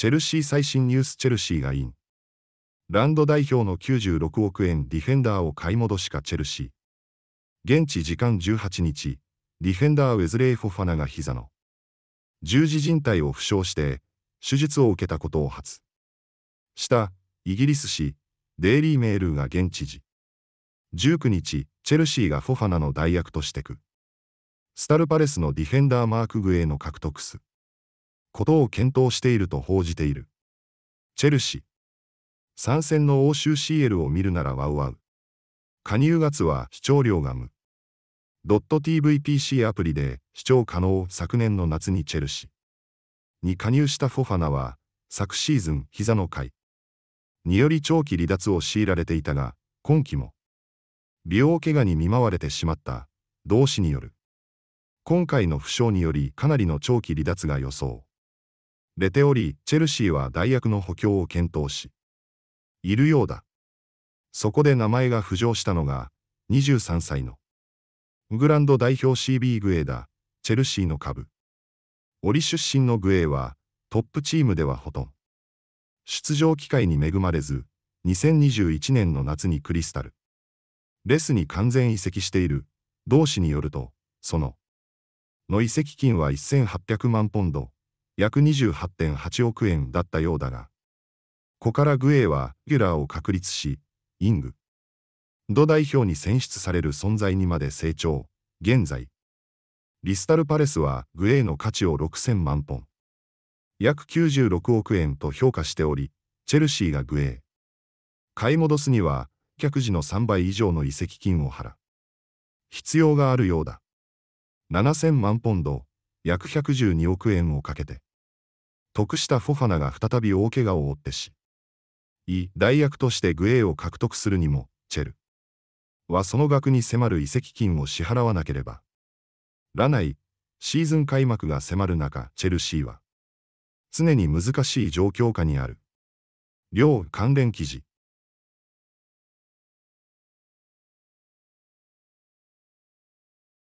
チェルシー最新ニュースチェルシーがイン。ランド代表の96億円ディフェンダーを買い戻しかチェルシー。現地時間18日、ディフェンダーウェズレイ・フォファナが膝の十字靭帯を負傷して手術を受けたことを発したイギリス紙デイリー・メールが現地時19日チェルシーがフォファナの代役としてくスタルパレスのディフェンダーマーク・グエーの獲得数ことを検討していると報じている。チェルシー。参戦の欧州 CL を見るならワウワウ。加入月は視聴量が無。.tvpc アプリで視聴可能昨年の夏にチェルシーに加入したフォファナは昨シーズン膝の回により長期離脱を強いられていたが今季も美容怪我に見舞われてしまった同志による今回の負傷によりかなりの長期離脱が予想テオリー・チェルシーは代役の補強を検討し、いるようだ。そこで名前が浮上したのが、23歳の、グランド代表 CB グエーダ、チェルシーの株。リ出身のグエーは、トップチームではほとん。出場機会に恵まれず、2021年の夏にクリスタル。レスに完全移籍している、同氏によると、その、の移籍金は1800万ポンド、約28.8億円だったようだが、こからグエーはギュラーを確立し、イング、ド代表に選出される存在にまで成長、現在、リスタルパレスはグエーの価値を6000万ポン、約96億円と評価しており、チェルシーがグエー、買い戻すには、客時の3倍以上の移籍金を払う。必要があるようだ。7000万ポンド、約112億円をかけて。得したフォファナが再び大怪我を負ってし、イ代役としてグエーを獲得するにも、チェルはその額に迫る移籍金を支払わなければ。らない、シーズン開幕が迫る中、チェルシーは、常に難しい状況下にある。両関連記事